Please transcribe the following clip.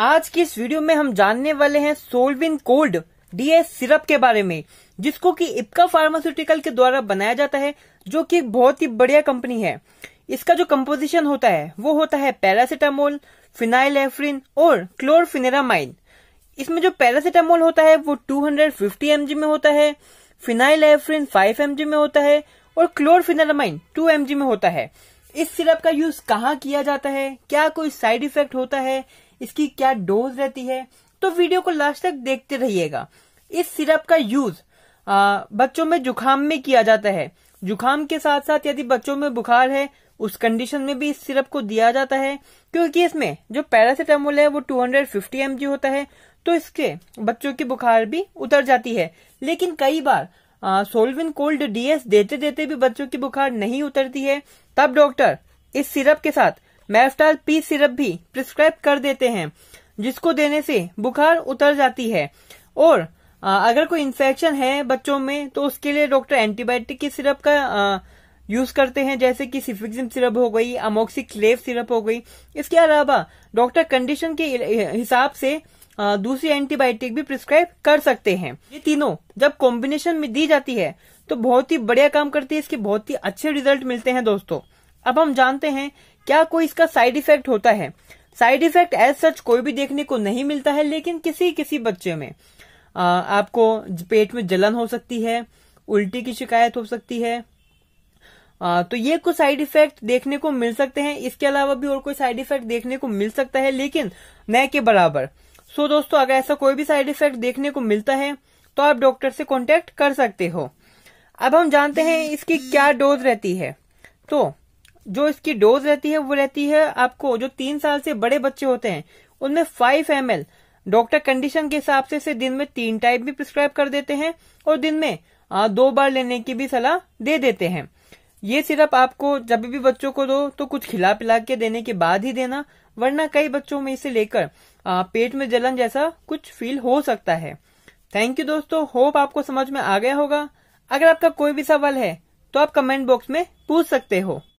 आज की इस वीडियो में हम जानने वाले हैं सोलविन कोल्ड डीएस सिरप के बारे में जिसको कि इपका फार्मास्यूटिकल के द्वारा बनाया जाता है जो कि बहुत ही बढ़िया कंपनी है इसका जो कंपोजिशन होता है वो होता है पैरासिटामोल फिनाइल एफ्रिन और क्लोरफिनेरामाइन इसमें जो पैरासिटामोल होता है वो 250 एमजी में होता है फिनाइल एफ्रिन 5 एमजी में होता है और क्लोरफिनेरामाइन 2 एमजी में होता है इस सिरप का यूज कहाँ किया जाता है क्या कोई साइड इफेक्ट होता है इसकी क्या डोज रहती है तो वीडियो को लास्ट तक देखते रहिएगा इस सिरप का यूज बच्चों में जुखाम में किया जाता है जुखाम के साथ साथ यदि बच्चों में बुखार है उस कंडीशन में भी इस सिरप को दिया जाता है क्योंकि इसमें जो पैरासीटामोल है वो 250 हंड्रेड होता है तो इसके बच्चों की बुखार भी उतर जाती है लेकिन कई बार सोलविन कोल्ड डीएस देते देते भी बच्चों की बुखार नहीं उतरती है तब डॉक्टर इस सिरप के साथ मैफ्टाल पी सिरप भी प्रिस्क्राइब कर देते हैं जिसको देने से बुखार उतर जाती है और अगर कोई इन्फेक्शन है बच्चों में तो उसके लिए डॉक्टर एंटीबायोटिक की सिरप का यूज करते हैं जैसे कि सिफिक्सिम सिरप हो गई अमोक्सिक्लेव सिरप हो गई इसके अलावा डॉक्टर कंडीशन के हिसाब से दूसरी एंटीबायोटिक भी प्रिस्क्राइब कर सकते हैं ये तीनों जब कॉम्बिनेशन में दी जाती है तो बहुत ही बढ़िया काम करती है इसके बहुत ही अच्छे रिजल्ट मिलते हैं दोस्तों अब हम जानते हैं क्या कोई इसका साइड इफेक्ट होता है साइड इफेक्ट एज सच कोई भी देखने को नहीं मिलता है लेकिन किसी किसी बच्चे में आ, आपको पेट में जलन हो सकती है उल्टी की शिकायत हो सकती है आ, तो ये कुछ साइड इफेक्ट देखने को मिल सकते हैं इसके अलावा भी और कोई साइड इफेक्ट देखने को मिल सकता है लेकिन न के बराबर सो दोस्तों अगर ऐसा कोई भी साइड इफेक्ट देखने को मिलता है तो आप डॉक्टर से कॉन्टेक्ट कर सकते हो अब हम जानते हैं इसकी क्या डोज रहती है तो जो इसकी डोज रहती है वो रहती है आपको जो तीन साल से बड़े बच्चे होते हैं उनमें फाइव एम डॉक्टर कंडीशन के हिसाब से इसे दिन में तीन टाइप भी प्रिस्क्राइब कर देते हैं और दिन में दो बार लेने की भी सलाह दे देते हैं ये सिरप आपको जब भी बच्चों को दो तो कुछ खिला पिला के देने के बाद ही देना वरना कई बच्चों में इसे लेकर पेट में जलन जैसा कुछ फील हो सकता है थैंक यू दोस्तों होप आपको समझ में आ गया होगा अगर आपका कोई भी सवाल है तो आप कमेंट बॉक्स में पूछ सकते हो